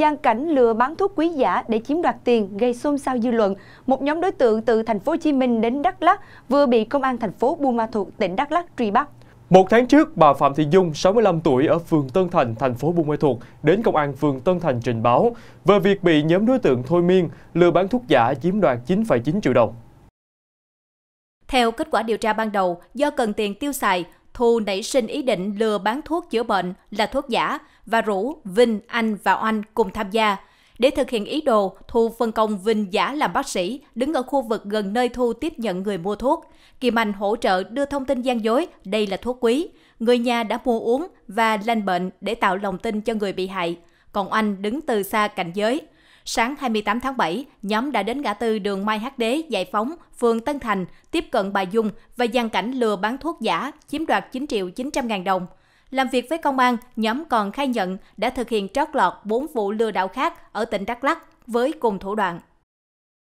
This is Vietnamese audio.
gian cảnh lừa bán thuốc quý giả để chiếm đoạt tiền gây xôn xao dư luận. Một nhóm đối tượng từ thành phố Hồ Chí Minh đến Đắk Lắk vừa bị công an thành phố Buôn Ma Thuột, tỉnh Đắk Lắk truy bắt. Một tháng trước, bà Phạm Thị Dung, 65 tuổi ở phường Tân Thành, thành phố Buôn Ma Thuột, đến công an phường Tân Thành trình báo về việc bị nhóm đối tượng thôi miên lừa bán thuốc giả chiếm đoạt 9,9 triệu đồng. Theo kết quả điều tra ban đầu, do cần tiền tiêu xài, Thu nảy sinh ý định lừa bán thuốc chữa bệnh là thuốc giả và rủ Vinh, Anh và Oanh cùng tham gia. Để thực hiện ý đồ, Thu phân công Vinh giả làm bác sĩ, đứng ở khu vực gần nơi Thu tiếp nhận người mua thuốc. Kim Anh hỗ trợ đưa thông tin gian dối, đây là thuốc quý. Người nhà đã mua uống và lành bệnh để tạo lòng tin cho người bị hại. Còn Anh đứng từ xa cảnh giới. Sáng 28 tháng 7, nhóm đã đến ngã tư đường Mai Hắc Đế, Giải Phóng, phường Tân Thành, tiếp cận bà Dung và gian cảnh lừa bán thuốc giả, chiếm đoạt 9 triệu 900 ngàn đồng. Làm việc với công an, nhóm còn khai nhận đã thực hiện trót lọt 4 vụ lừa đảo khác ở tỉnh Đắk Lắk với cùng thủ đoạn.